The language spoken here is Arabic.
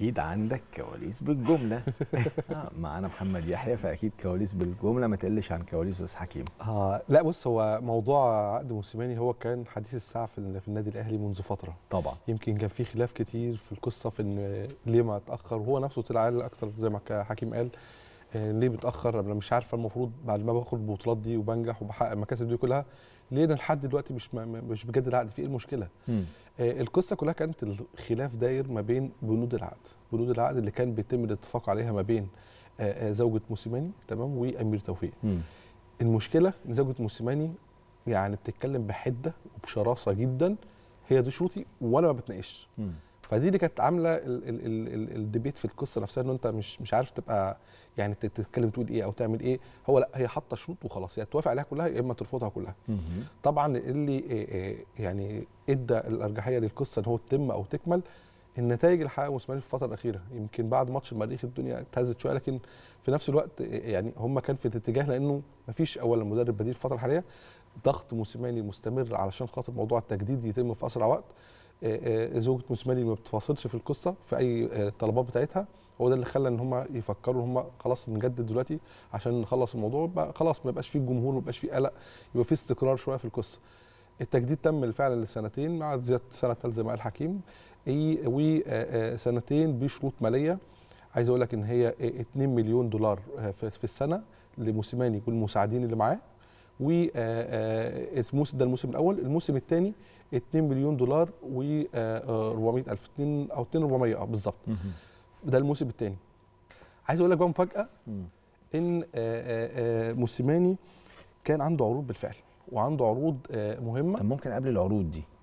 اكيد عندك كواليس بالجمله آه، معانا محمد يحيى فاكيد كواليس بالجمله ما تقلش عن كواليس استاذ حكيم اه لا بص هو موضوع عقد موسيماني هو كان حديث الساعه في النادي الاهلي منذ فتره طبعا يمكن كان في خلاف كتير في القصه في ان ليه ما اتاخر وهو نفسه طلع قال اكتر زي ما حكيم قال آه، ليه متاخر انا مش عارفه المفروض بعد ما باخد البطولات دي وبنجح وبحقق المكاسب دي كلها ليه انا لحد دلوقتي مش مش بجد العقد في ايه المشكله؟ مم. آه القصه كلها كانت الخلاف داير ما بين بنود العقد، بنود العقد اللي كان بيتم الاتفاق عليها ما بين آه, آه، زوجة موسيماني تمام وامير توفيق. مم. المشكله ان زوجة موسيماني يعني بتتكلم بحده وبشراسه جدا هي دي شروطي وانا ما بتناقش. فدي اللي كانت عامله الديبيت في القصه نفسها ان انت مش مش عارف تبقى يعني تتكلم تقول ايه او تعمل ايه هو لا هي حاطه شروط وخلاص هي توافق عليها كلها يا اما ترفضها كلها طبعا اللي يعني ادى الارجحيه للقصه ان هو تتم او تكمل النتائج اللي حققها موسيماني في الفتره الاخيره يمكن بعد ماتش المريخ الدنيا اتهزت شويه لكن في نفس الوقت يعني هم كان في الاتجاه لانه ما فيش اولا مدرب بديل في الفتره الحاليه ضغط موسيماني مستمر علشان خاطر موضوع التجديد يتم في اسرع وقت آه، آه، زوجة موسيماني ما بتفاصلش في القصه في اي آه، طلبات بتاعتها هو ده اللي خلى ان هم يفكروا هم خلاص نجدد دلوقتي عشان نخلص الموضوع خلاص ما يبقاش فيه جمهور ما يبقاش فيه قلق يبقى فيه استقرار شويه في القصه. التجديد تم فعلا لسنتين مع زياده سنه الثالثه زي ما قال حكيم وسنتين بشروط ماليه عايز اقول لك ان هي 2 مليون دولار في السنه لموسيماني والمساعدين اللي معاه والموسم آه، آه، ده الموسم الاول الموسم الثاني 2 مليون دولار و400 آه، الف 2 او 2400 اه بالظبط ده الموسم الثاني عايز اقول لك بقى مفاجاه ان موسيماني كان عنده عروض بالفعل وعنده عروض مهمه طب ممكن قبل العروض دي